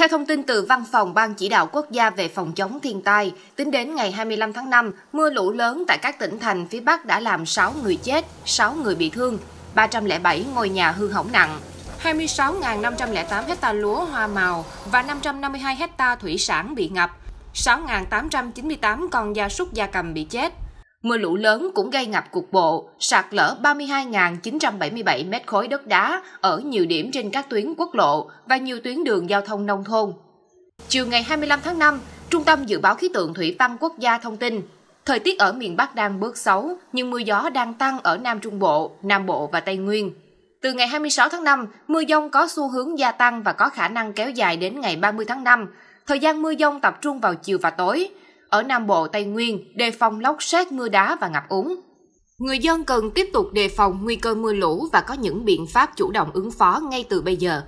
Theo thông tin từ Văn phòng Ban Chỉ đạo Quốc gia về phòng chống thiên tai, tính đến ngày 25 tháng 5, mưa lũ lớn tại các tỉnh thành phía Bắc đã làm 6 người chết, 6 người bị thương, 307 ngôi nhà hư hỏng nặng. 26.508 hecta lúa hoa màu và 552 hecta thủy sản bị ngập, 6.898 con gia súc gia cầm bị chết, Mưa lũ lớn cũng gây ngập cục bộ, sạt lở 32.977 mét khối đất đá ở nhiều điểm trên các tuyến quốc lộ và nhiều tuyến đường giao thông nông thôn. Chiều ngày 25 tháng 5, Trung tâm Dự báo Khí tượng Thủy văn Quốc gia thông tin, thời tiết ở miền Bắc đang bước xấu, nhưng mưa gió đang tăng ở Nam Trung Bộ, Nam Bộ và Tây Nguyên. Từ ngày 26 tháng 5, mưa dông có xu hướng gia tăng và có khả năng kéo dài đến ngày 30 tháng 5. Thời gian mưa dông tập trung vào chiều và tối, ở Nam Bộ Tây Nguyên đề phòng lốc xét mưa đá và ngập úng. Người dân cần tiếp tục đề phòng nguy cơ mưa lũ và có những biện pháp chủ động ứng phó ngay từ bây giờ.